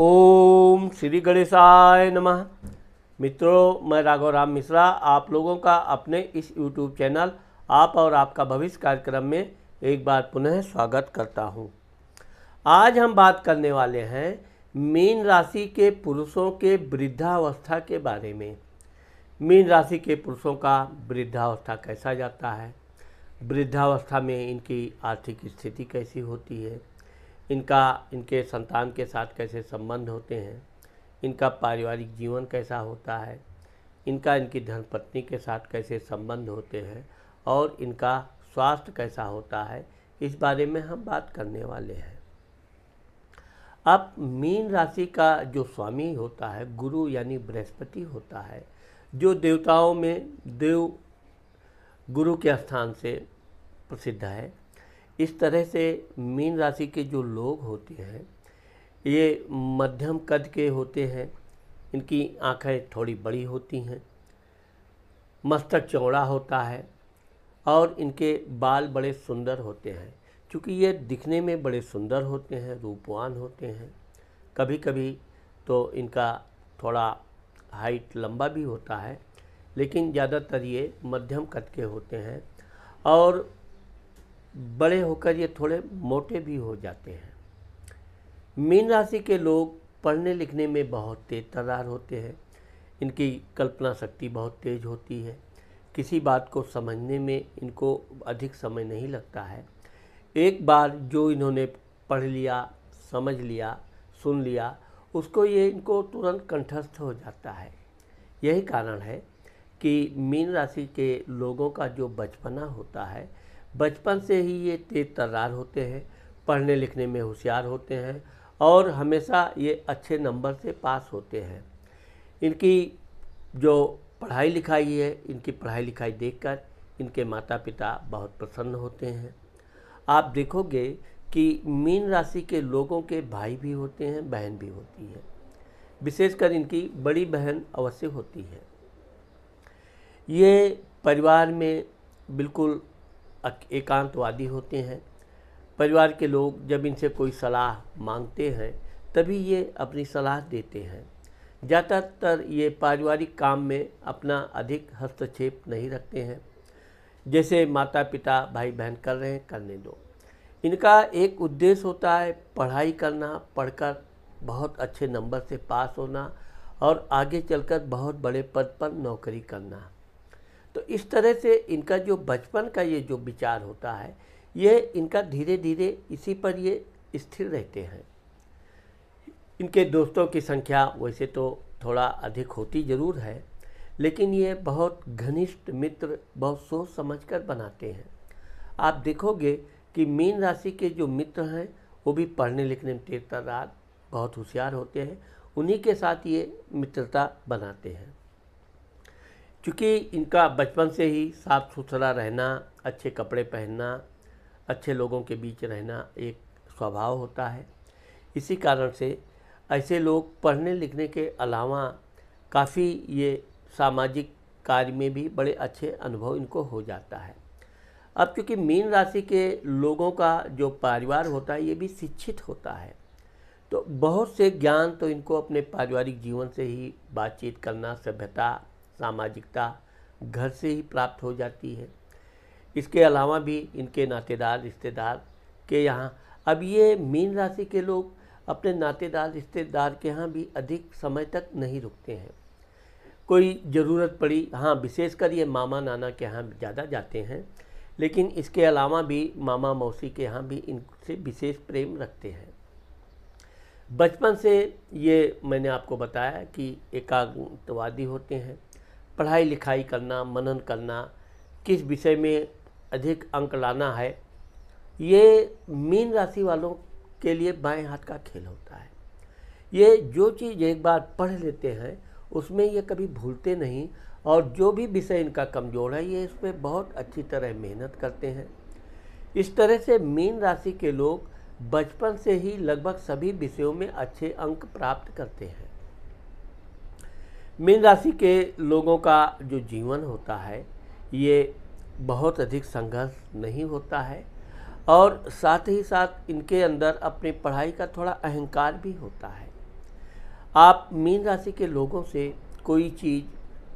ओम श्री गणेशाय नमः मित्रों मैं राघव राम मिश्रा आप लोगों का अपने इस यूट्यूब चैनल आप और आपका भविष्य कार्यक्रम में एक बार पुनः स्वागत करता हूँ आज हम बात करने वाले हैं मीन राशि के पुरुषों के वृद्धावस्था के बारे में मीन राशि के पुरुषों का वृद्धावस्था कैसा जाता है वृद्धावस्था में इनकी आर्थिक स्थिति कैसी होती है इनका इनके संतान के साथ कैसे संबंध होते हैं इनका पारिवारिक जीवन कैसा होता है इनका इनकी धर्मपत्नी के साथ कैसे संबंध होते हैं और इनका स्वास्थ्य कैसा होता है इस बारे में हम बात करने वाले हैं अब मीन राशि का जो स्वामी होता है गुरु यानी बृहस्पति होता है जो देवताओं में देव गुरु के स्थान से प्रसिद्ध है इस तरह से मीन राशि के जो लोग होते हैं ये मध्यम कद के होते हैं इनकी आंखें थोड़ी बड़ी होती हैं मस्तक चौड़ा होता है और इनके बाल बड़े सुंदर होते हैं क्योंकि ये दिखने में बड़े सुंदर होते हैं रूपवान होते हैं कभी कभी तो इनका थोड़ा हाइट लंबा भी होता है लेकिन ज़्यादातर ये मध्यम कद के होते हैं और बड़े होकर ये थोड़े मोटे भी हो जाते हैं मीन राशि के लोग पढ़ने लिखने में बहुत तेज तरार होते हैं इनकी कल्पना शक्ति बहुत तेज होती है किसी बात को समझने में इनको अधिक समय नहीं लगता है एक बार जो इन्होंने पढ़ लिया समझ लिया सुन लिया उसको ये इनको तुरंत कंठस्थ हो जाता है यही कारण है कि मीन राशि के लोगों का जो बचपना होता है बचपन से ही ये तेज तर्रार होते हैं पढ़ने लिखने में होशियार होते हैं और हमेशा ये अच्छे नंबर से पास होते हैं इनकी जो पढ़ाई लिखाई है इनकी पढ़ाई लिखाई देखकर इनके माता पिता बहुत प्रसन्न होते हैं आप देखोगे कि मीन राशि के लोगों के भाई भी होते हैं बहन भी होती है विशेषकर इनकी बड़ी बहन अवश्य होती है ये परिवार में बिल्कुल एकांतवादी होते हैं परिवार के लोग जब इनसे कोई सलाह मांगते हैं तभी ये अपनी सलाह देते हैं ज़्यादातर ये पारिवारिक काम में अपना अधिक हस्तक्षेप नहीं रखते हैं जैसे माता पिता भाई बहन कर रहे हैं करने दो इनका एक उद्देश्य होता है पढ़ाई करना पढ़कर बहुत अच्छे नंबर से पास होना और आगे चलकर बहुत बड़े पद पर नौकरी करना तो इस तरह से इनका जो बचपन का ये जो विचार होता है ये इनका धीरे धीरे इसी पर ये स्थिर रहते हैं इनके दोस्तों की संख्या वैसे तो थोड़ा अधिक होती ज़रूर है लेकिन ये बहुत घनिष्ठ मित्र बहुत सोच समझकर बनाते हैं आप देखोगे कि मीन राशि के जो मित्र हैं वो भी पढ़ने लिखने में तेज तरार बहुत होशियार होते हैं उन्हीं के साथ ये मित्रता बनाते हैं चूँकि इनका बचपन से ही साफ सुथरा रहना अच्छे कपड़े पहनना अच्छे लोगों के बीच रहना एक स्वभाव होता है इसी कारण से ऐसे लोग पढ़ने लिखने के अलावा काफ़ी ये सामाजिक कार्य में भी बड़े अच्छे अनुभव इनको हो जाता है अब चूँकि मीन राशि के लोगों का जो परिवार होता है ये भी शिक्षित होता है तो बहुत से ज्ञान तो इनको अपने पारिवारिक जीवन से ही बातचीत करना सभ्यता सामाजिकता घर से ही प्राप्त हो जाती है इसके अलावा भी इनके नातेदार रिश्तेदार के यहाँ अब ये मीन राशि के लोग अपने नातेदार रिश्तेदार के यहाँ भी अधिक समय तक नहीं रुकते हैं कोई ज़रूरत पड़ी हाँ विशेषकर ये मामा नाना के यहाँ ज़्यादा जाते हैं लेकिन इसके अलावा भी मामा मौसी के यहाँ भी इनसे विशेष प्रेम रखते हैं बचपन से ये मैंने आपको बताया कि एकाग्रवादी होते हैं पढ़ाई लिखाई करना मनन करना किस विषय में अधिक अंक लाना है ये मीन राशि वालों के लिए बाएं हाथ का खेल होता है ये जो चीज़ एक बार पढ़ लेते हैं उसमें ये कभी भूलते नहीं और जो भी विषय इनका कमज़ोर है ये इसमें बहुत अच्छी तरह मेहनत करते हैं इस तरह से मीन राशि के लोग बचपन से ही लगभग सभी विषयों में अच्छे अंक प्राप्त करते हैं मीन राशि के लोगों का जो जीवन होता है ये बहुत अधिक संघर्ष नहीं होता है और साथ ही साथ इनके अंदर अपनी पढ़ाई का थोड़ा अहंकार भी होता है आप मीन राशि के लोगों से कोई चीज़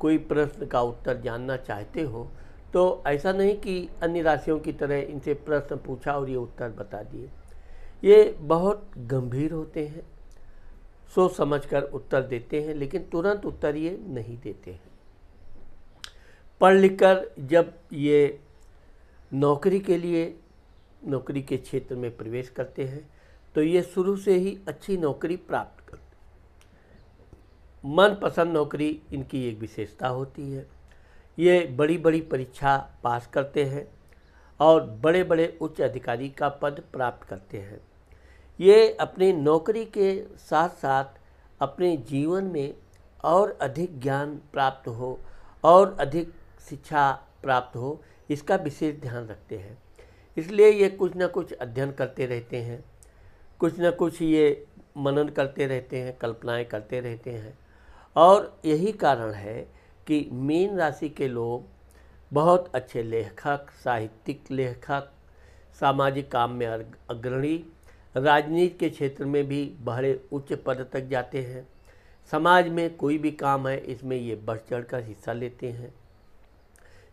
कोई प्रश्न का उत्तर जानना चाहते हो तो ऐसा नहीं कि अन्य राशियों की तरह इनसे प्रश्न पूछा और ये उत्तर बता दिए ये बहुत गंभीर होते हैं सोच समझकर उत्तर देते हैं लेकिन तुरंत उत्तर ये नहीं देते हैं पढ़ लिख कर जब ये नौकरी के लिए नौकरी के क्षेत्र में प्रवेश करते हैं तो ये शुरू से ही अच्छी नौकरी प्राप्त करते मनपसंद नौकरी इनकी एक विशेषता होती है ये बड़ी बड़ी परीक्षा पास करते हैं और बड़े बड़े उच्च अधिकारी का पद प्राप्त करते हैं ये अपने नौकरी के साथ साथ अपने जीवन में और अधिक ज्ञान प्राप्त हो और अधिक शिक्षा प्राप्त हो इसका विशेष ध्यान रखते हैं इसलिए ये कुछ ना कुछ अध्ययन करते रहते हैं कुछ ना कुछ ये मनन करते रहते हैं कल्पनाएं करते रहते हैं और यही कारण है कि मीन राशि के लोग बहुत अच्छे लेखक साहित्यिक लेखक सामाजिक काम में अग्रणी राजनीति के क्षेत्र में भी बहरे उच्च पद तक जाते हैं समाज में कोई भी काम है इसमें ये बढ़ चढ़ कर हिस्सा लेते हैं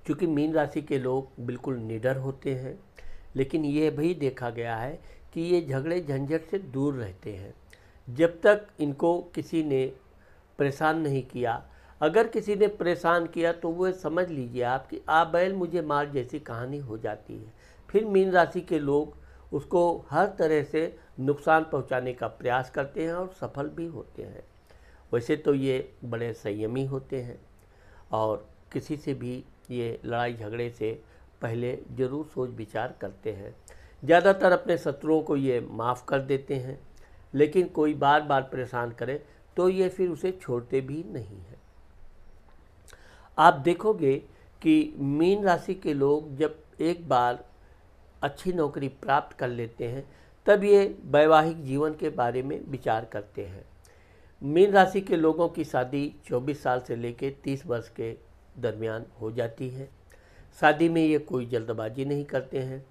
क्योंकि मीन राशि के लोग बिल्कुल निडर होते हैं लेकिन ये भी देखा गया है कि ये झगड़े झंझट से दूर रहते हैं जब तक इनको किसी ने परेशान नहीं किया अगर किसी ने परेशान किया तो वह समझ लीजिए आप कि आ बैल मुझे मार जैसी कहानी हो जाती है फिर मीन राशि के लोग उसको हर तरह से नुकसान पहुंचाने का प्रयास करते हैं और सफल भी होते हैं वैसे तो ये बड़े संयमी होते हैं और किसी से भी ये लड़ाई झगड़े से पहले ज़रूर सोच विचार करते हैं ज़्यादातर अपने शत्रुओं को ये माफ़ कर देते हैं लेकिन कोई बार बार परेशान करे तो ये फिर उसे छोड़ते भी नहीं हैं आप देखोगे कि मीन राशि के लोग जब एक बार अच्छी नौकरी प्राप्त कर लेते हैं तब ये वैवाहिक जीवन के बारे में विचार करते हैं मीन राशि के लोगों की शादी 24 साल से लेकर 30 वर्ष के दरमियान हो जाती है शादी में ये कोई जल्दबाजी नहीं करते हैं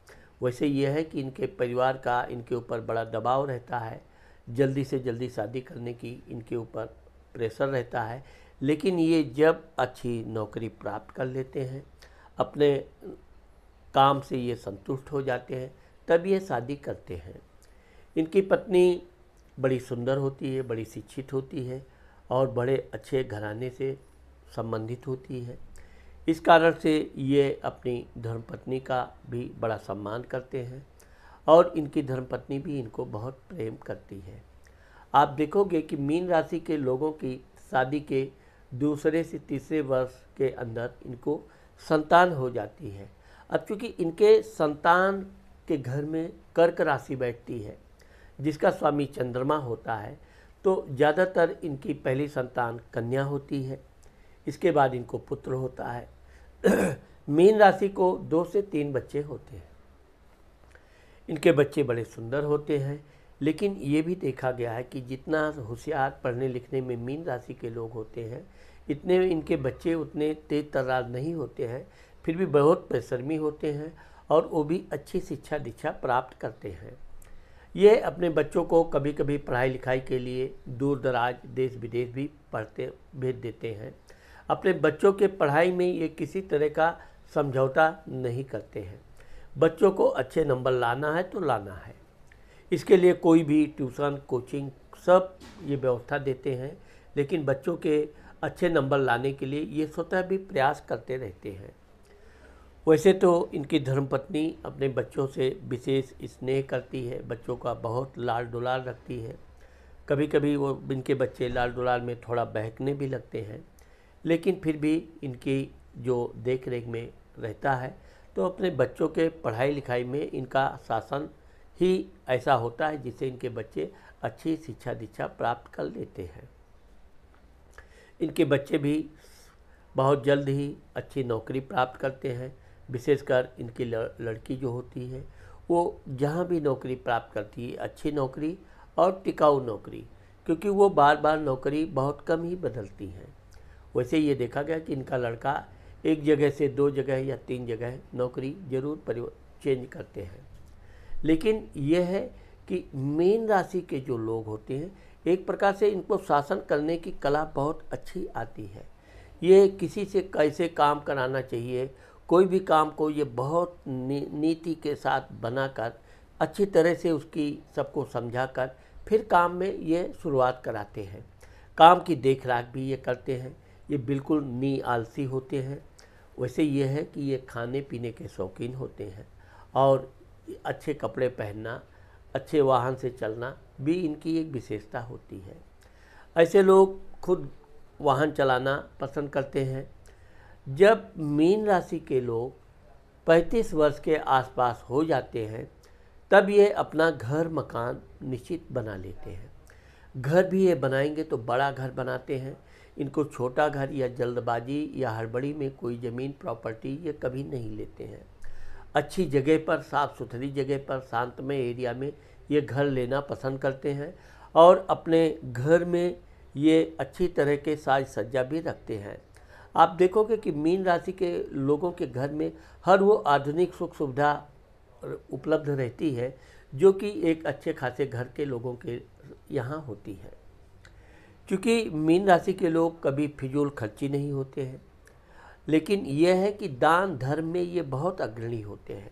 वैसे ये है कि इनके परिवार का इनके ऊपर बड़ा दबाव रहता है जल्दी से जल्दी शादी करने की इनके ऊपर प्रेशर रहता है लेकिन ये जब अच्छी नौकरी प्राप्त कर लेते हैं अपने काम से ये संतुष्ट हो जाते हैं तब ये शादी करते हैं इनकी पत्नी बड़ी सुंदर होती है बड़ी शिक्षित होती है और बड़े अच्छे घराने से संबंधित होती है इस कारण से ये अपनी धर्मपत्नी का भी बड़ा सम्मान करते हैं और इनकी धर्मपत्नी भी इनको बहुत प्रेम करती है आप देखोगे कि मीन राशि के लोगों की शादी के दूसरे से तीसरे वर्ष के अंदर इनको संतान हो जाती है अब चूंकि इनके संतान के घर में कर्क राशि बैठती है जिसका स्वामी चंद्रमा होता है तो ज़्यादातर इनकी पहली संतान कन्या होती है इसके बाद इनको पुत्र होता है मीन राशि को दो से तीन बच्चे होते हैं इनके बच्चे बड़े सुंदर होते हैं लेकिन ये भी देखा गया है कि जितना होशियार पढ़ने लिखने में मीन राशि के लोग होते हैं इतने इनके बच्चे उतने तेज तर्राज नहीं होते हैं फिर भी बहुत परिश्रमी होते हैं और वो भी अच्छी शिक्षा दीक्षा प्राप्त करते हैं ये अपने बच्चों को कभी कभी पढ़ाई लिखाई के लिए दूर दराज देश विदेश भी पढ़ते भेज देते हैं अपने बच्चों के पढ़ाई में ये किसी तरह का समझौता नहीं करते हैं बच्चों को अच्छे नंबर लाना है तो लाना है इसके लिए कोई भी ट्यूशन कोचिंग सब ये व्यवस्था देते हैं लेकिन बच्चों के अच्छे नंबर लाने के लिए ये स्वतः भी प्रयास करते रहते हैं वैसे तो इनकी धर्मपत्नी अपने बच्चों से विशेष स्नेह करती है बच्चों का बहुत लाल दुलार रखती है कभी कभी वो इनके बच्चे लाल दुलार में थोड़ा बहकने भी लगते हैं लेकिन फिर भी इनकी जो देख रेख में रहता है तो अपने बच्चों के पढ़ाई लिखाई में इनका शासन ही ऐसा होता है जिससे इनके बच्चे अच्छी शिक्षा दीक्षा प्राप्त कर लेते हैं इनके बच्चे भी बहुत जल्द ही अच्छी नौकरी प्राप्त करते हैं विशेषकर इनकी लड़की जो होती है वो जहाँ भी नौकरी प्राप्त करती है अच्छी नौकरी और टिकाऊ नौकरी क्योंकि वो बार बार नौकरी बहुत कम ही बदलती हैं वैसे ये देखा गया कि इनका लड़का एक जगह से दो जगह या तीन जगह नौकरी ज़रूर परिव चेंज करते हैं लेकिन यह है कि मेन राशि के जो लोग होते हैं एक प्रकार से इनको शासन करने की कला बहुत अच्छी आती है ये किसी से कैसे काम कराना चाहिए कोई भी काम को ये बहुत नी, नीति के साथ बनाकर अच्छी तरह से उसकी सबको समझाकर फिर काम में ये शुरुआत कराते हैं काम की देख राख भी ये करते हैं ये बिल्कुल नी आलसी होते हैं वैसे ये है कि ये खाने पीने के शौकीन होते हैं और अच्छे कपड़े पहनना अच्छे वाहन से चलना भी इनकी एक विशेषता होती है ऐसे लोग खुद वाहन चलाना पसंद करते हैं जब मीन राशि के लोग 35 वर्ष के आसपास हो जाते हैं तब ये अपना घर मकान निश्चित बना लेते हैं घर भी ये बनाएंगे तो बड़ा घर बनाते हैं इनको छोटा घर या जल्दबाजी या हड़बड़ी में कोई ज़मीन प्रॉपर्टी ये कभी नहीं लेते हैं अच्छी जगह पर साफ़ सुथरी जगह पर शांतमय एरिया में ये घर लेना पसंद करते हैं और अपने घर में ये अच्छी तरह के साज सज्जा भी रखते हैं आप देखोगे कि मीन राशि के लोगों के घर में हर वो आधुनिक सुख सुविधा उपलब्ध रहती है जो कि एक अच्छे खासे घर के लोगों के यहाँ होती है क्योंकि मीन राशि के लोग कभी फिजूल खर्ची नहीं होते हैं लेकिन यह है कि दान धर्म में ये बहुत अग्रणी होते हैं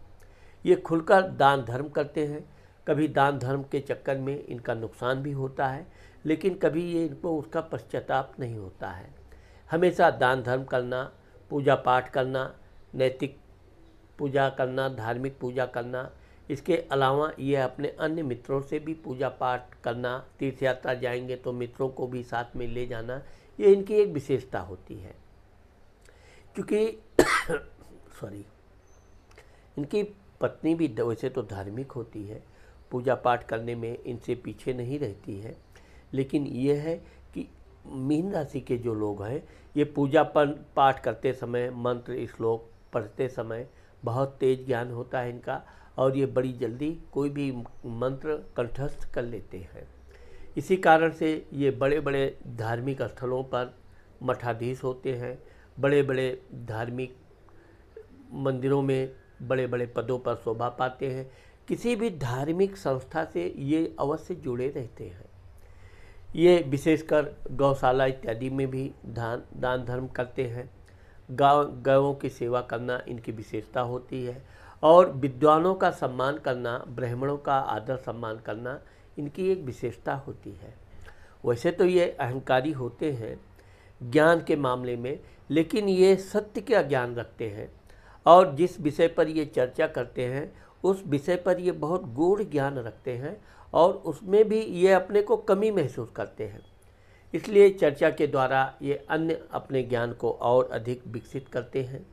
ये खुलकर दान धर्म करते हैं कभी दान धर्म के चक्कर में इनका नुकसान भी होता है लेकिन कभी ये इनको उसका पश्चाताप नहीं होता है हमेशा दान धर्म करना पूजा पाठ करना नैतिक पूजा करना धार्मिक पूजा करना इसके अलावा ये अपने अन्य मित्रों से भी पूजा पाठ करना तीर्थ यात्रा जाएंगे तो मित्रों को भी साथ में ले जाना ये इनकी एक विशेषता होती है क्योंकि सॉरी इनकी पत्नी भी वैसे तो धार्मिक होती है पूजा पाठ करने में इनसे पीछे नहीं रहती है लेकिन यह है मीन राशि के जो लोग हैं ये पूजा पाठ करते समय मंत्र श्लोक पढ़ते समय बहुत तेज ज्ञान होता है इनका और ये बड़ी जल्दी कोई भी मंत्र कंठस्थ कर लेते हैं इसी कारण से ये बड़े बड़े धार्मिक स्थलों पर मठाधीश होते हैं बड़े बड़े धार्मिक मंदिरों में बड़े बड़े पदों पर शोभा पाते हैं किसी भी धार्मिक संस्था से ये अवश्य जुड़े रहते हैं ये विशेषकर गौशाला इत्यादि में भी धान दान धर्म करते हैं गाँव गायों की सेवा करना इनकी विशेषता होती है और विद्वानों का सम्मान करना ब्राह्मणों का आदर सम्मान करना इनकी एक विशेषता होती है वैसे तो ये अहंकारी होते हैं ज्ञान के मामले में लेकिन ये सत्य का ज्ञान रखते हैं और जिस विषय पर ये चर्चा करते हैं उस विषय पर ये बहुत गूढ़ ज्ञान रखते हैं और उसमें भी ये अपने को कमी महसूस करते हैं इसलिए चर्चा के द्वारा ये अन्य अपने ज्ञान को और अधिक विकसित करते हैं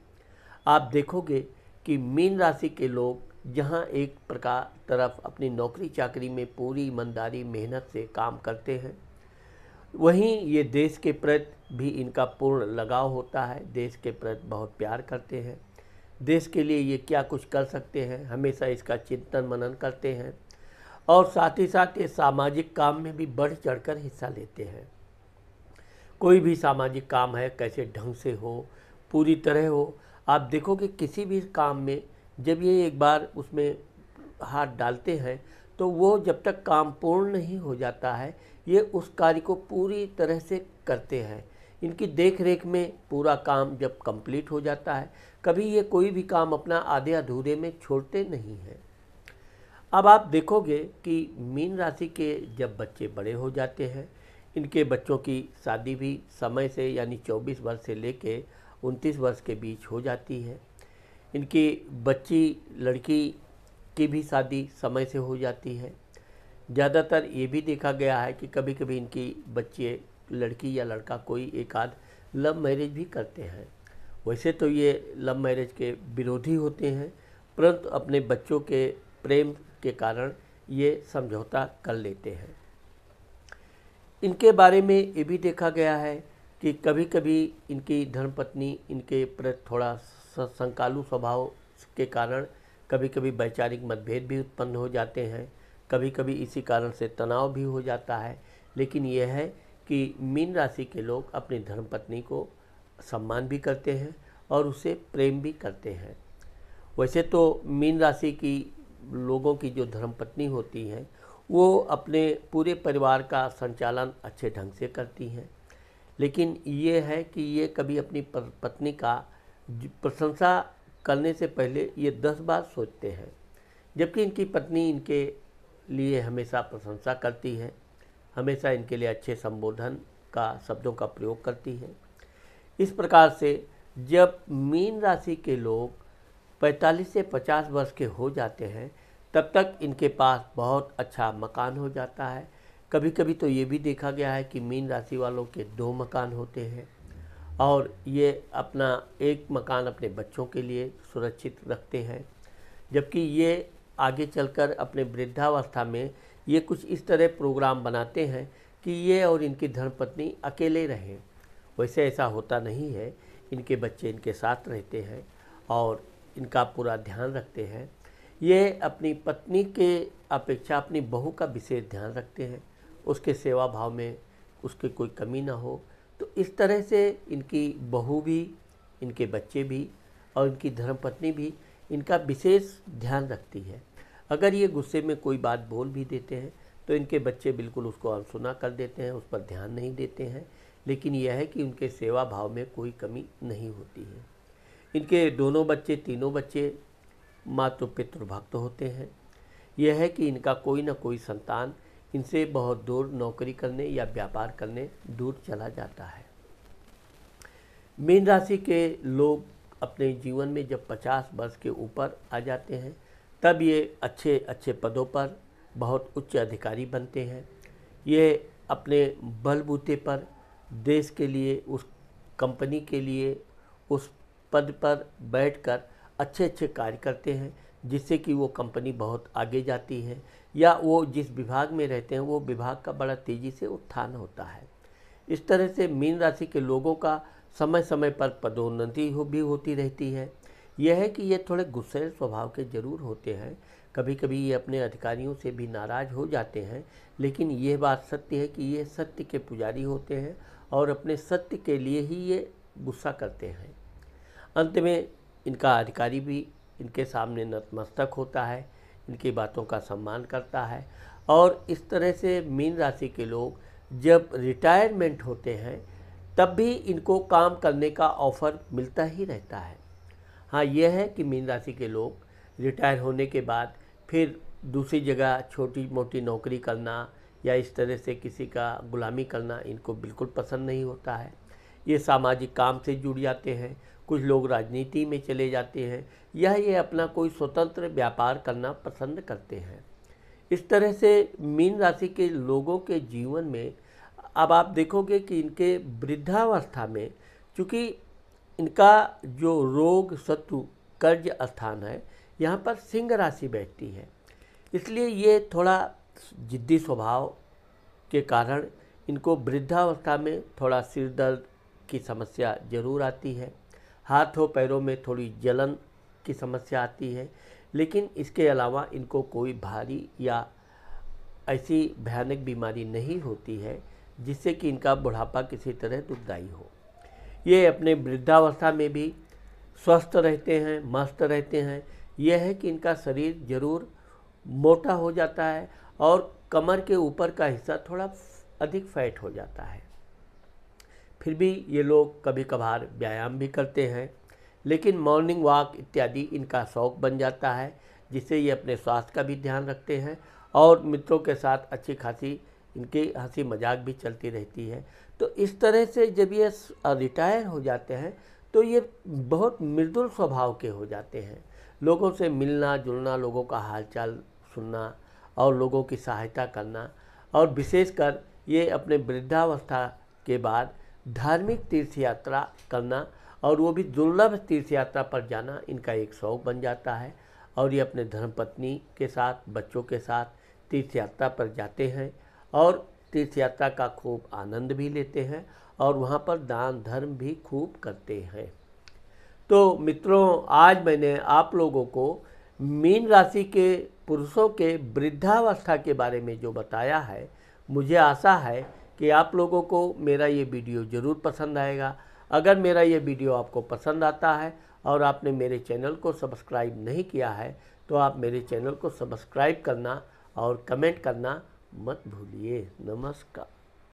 आप देखोगे कि मीन राशि के लोग जहाँ एक प्रकार तरफ अपनी नौकरी चाकरी में पूरी ईमानदारी मेहनत से काम करते हैं वहीं ये देश के प्रति भी इनका पूर्ण लगाव होता है देश के प्रति बहुत प्यार करते हैं देश के लिए ये क्या कुछ कर सकते हैं हमेशा इसका चिंतन मनन करते हैं और साथ ही साथ ये सामाजिक काम में भी बढ़ चढ़कर हिस्सा लेते हैं कोई भी सामाजिक काम है कैसे ढंग से हो पूरी तरह हो आप देखो कि किसी भी काम में जब ये एक बार उसमें हाथ डालते हैं तो वो जब तक काम पूर्ण नहीं हो जाता है ये उस कार्य को पूरी तरह से करते हैं इनकी देख रेख में पूरा काम जब कंप्लीट हो जाता है कभी ये कोई भी काम अपना आधे अधूरे में छोड़ते नहीं हैं अब आप देखोगे कि मीन राशि के जब बच्चे बड़े हो जाते हैं इनके बच्चों की शादी भी समय से यानी 24 वर्ष से लेके 29 वर्ष के बीच हो जाती है इनकी बच्ची लड़की की भी शादी समय से हो जाती है ज़्यादातर ये भी देखा गया है कि कभी कभी इनकी बच्चे लड़की या लड़का कोई एक आध लव मैरिज भी करते हैं वैसे तो ये लव मैरिज के विरोधी होते हैं परंतु अपने बच्चों के प्रेम के कारण ये समझौता कर लेते हैं इनके बारे में ये भी देखा गया है कि कभी कभी इनकी धर्मपत्नी इनके प्रति थोड़ा संकालु स्वभाव के कारण कभी कभी वैचारिक मतभेद भी उत्पन्न हो जाते हैं कभी कभी इसी कारण से तनाव भी हो जाता है लेकिन यह है कि मीन राशि के लोग अपनी धर्मपत्नी को सम्मान भी करते हैं और उसे प्रेम भी करते हैं वैसे तो मीन राशि की लोगों की जो धर्मपत्नी होती हैं वो अपने पूरे परिवार का संचालन अच्छे ढंग से करती हैं लेकिन ये है कि ये कभी अपनी पत्नी का प्रशंसा करने से पहले ये दस बार सोचते हैं जबकि इनकी पत्नी इनके लिए हमेशा प्रशंसा करती है हमेशा इनके लिए अच्छे संबोधन का शब्दों का प्रयोग करती है इस प्रकार से जब मीन राशि के लोग 45 से 50 वर्ष के हो जाते हैं तब तक इनके पास बहुत अच्छा मकान हो जाता है कभी कभी तो ये भी देखा गया है कि मीन राशि वालों के दो मकान होते हैं और ये अपना एक मकान अपने बच्चों के लिए सुरक्षित रखते हैं जबकि ये आगे चलकर अपने वृद्धावस्था में ये कुछ इस तरह प्रोग्राम बनाते हैं कि ये और इनकी धर्मपत्नी अकेले रहें वैसे ऐसा होता नहीं है इनके बच्चे इनके साथ रहते हैं और इनका पूरा ध्यान रखते हैं ये अपनी पत्नी के अपेक्षा अपनी बहू का विशेष ध्यान रखते हैं उसके सेवा भाव में उसकी कोई कमी ना हो तो इस तरह से इनकी बहू भी इनके बच्चे भी और इनकी धर्मपत्नी भी इनका विशेष ध्यान रखती है अगर ये गुस्से में कोई बात बोल भी देते हैं तो इनके बच्चे बिल्कुल उसको अनसुना कर देते हैं उस पर ध्यान नहीं देते हैं लेकिन यह है कि उनके सेवा भाव में कोई कमी नहीं होती है इनके दोनों बच्चे तीनों बच्चे मातृ पितृभक्त होते हैं यह है कि इनका कोई ना कोई संतान इनसे बहुत दूर नौकरी करने या व्यापार करने दूर चला जाता है मीन राशि के लोग अपने जीवन में जब 50 वर्ष के ऊपर आ जाते हैं तब ये अच्छे अच्छे पदों पर बहुत उच्च अधिकारी बनते हैं ये अपने बलबूते पर देश के लिए उस कंपनी के लिए उस पद पर बैठकर अच्छे अच्छे कार्य करते हैं जिससे कि वो कंपनी बहुत आगे जाती है या वो जिस विभाग में रहते हैं वो विभाग का बड़ा तेज़ी से उत्थान होता है इस तरह से मीन राशि के लोगों का समय समय पर पदोन्नति हो भी होती रहती है यह है कि ये थोड़े गुस्सेल स्वभाव के जरूर होते हैं कभी कभी ये अपने अधिकारियों से भी नाराज़ हो जाते हैं लेकिन यह बात सत्य है कि ये सत्य के पुजारी होते हैं और अपने सत्य के लिए ही ये गुस्सा करते हैं अंत में इनका अधिकारी भी इनके सामने नतमस्तक होता है इनकी बातों का सम्मान करता है और इस तरह से मीन राशि के लोग जब रिटायरमेंट होते हैं तब भी इनको काम करने का ऑफ़र मिलता ही रहता है हाँ यह है कि मीन राशि के लोग रिटायर होने के बाद फिर दूसरी जगह छोटी मोटी नौकरी करना या इस तरह से किसी का गुलामी करना इनको बिल्कुल पसंद नहीं होता है ये सामाजिक काम से जुड़ जाते हैं कुछ लोग राजनीति में चले जाते हैं या ये अपना कोई स्वतंत्र व्यापार करना पसंद करते हैं इस तरह से मीन राशि के लोगों के जीवन में अब आप देखोगे कि इनके वृद्धावस्था में चूँकि इनका जो रोग शत्रु कर्ज स्थान है यहाँ पर सिंह राशि बैठती है इसलिए ये थोड़ा जिद्दी स्वभाव के कारण इनको वृद्धावस्था में थोड़ा सिर दर्द की समस्या ज़रूर आती है हाथों पैरों में थोड़ी जलन की समस्या आती है लेकिन इसके अलावा इनको कोई भारी या ऐसी भयानक बीमारी नहीं होती है जिससे कि इनका बुढ़ापा किसी तरह दुखदायी हो ये अपने वृद्धावस्था में भी स्वस्थ रहते हैं मस्त रहते हैं यह है कि इनका शरीर जरूर मोटा हो जाता है और कमर के ऊपर का हिस्सा थोड़ा अधिक फैट हो जाता है फिर भी ये लोग कभी कभार व्यायाम भी करते हैं लेकिन मॉर्निंग वॉक इत्यादि इनका शौक़ बन जाता है जिससे ये अपने स्वास्थ्य का भी ध्यान रखते हैं और मित्रों के साथ अच्छी खासी इनकी हंसी मजाक भी चलती रहती है तो इस तरह से जब ये रिटायर हो जाते हैं तो ये बहुत मृदुल स्वभाव के हो जाते हैं लोगों से मिलना जुलना लोगों का हालचाल सुनना और लोगों की सहायता करना और विशेषकर ये अपने वृद्धावस्था के बाद धार्मिक तीर्थ यात्रा करना और वो भी दुर्लभ तीर्थ यात्रा पर जाना इनका एक शौक बन जाता है और ये अपने धर्मपत्नी के साथ बच्चों के साथ तीर्थ यात्रा पर जाते हैं और तीर्थ यात्रा का खूब आनंद भी लेते हैं और वहाँ पर दान धर्म भी खूब करते हैं तो मित्रों आज मैंने आप लोगों को मीन राशि के पुरुषों के वृद्धावस्था के बारे में जो बताया है मुझे आशा है कि आप लोगों को मेरा ये वीडियो ज़रूर पसंद आएगा अगर मेरा ये वीडियो आपको पसंद आता है और आपने मेरे चैनल को सब्सक्राइब नहीं किया है तो आप मेरे चैनल को सब्सक्राइब करना और कमेंट करना मत भूलिए नमस्कार